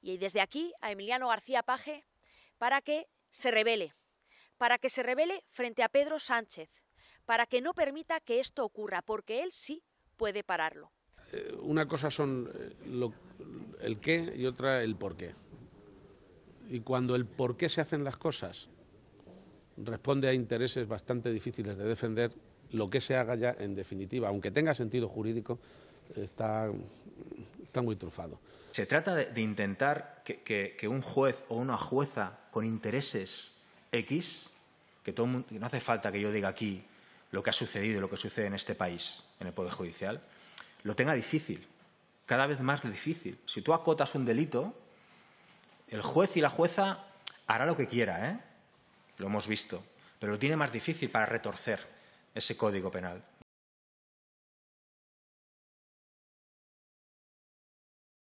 y desde aquí a Emiliano García Paje para que se revele, para que se revele frente a Pedro Sánchez, para que no permita que esto ocurra, porque él sí puede pararlo. Eh, una cosa son eh, el qué y otra el por qué. Y cuando el por qué se hacen las cosas responde a intereses bastante difíciles de defender, lo que se haga ya, en definitiva, aunque tenga sentido jurídico, está muy Se trata de, intentar que, un juez o una jueza con intereses X, que todo, no hace falta que yo diga aquí lo que ha sucedido y lo que sucede en este país, en el Poder Judicial, lo tenga difícil, cada vez más difícil. Si tú acotas un delito, el juez y la jueza hará lo que quiera, ¿eh? lo hemos visto, pero lo tiene más difícil para retorcer ese código penal.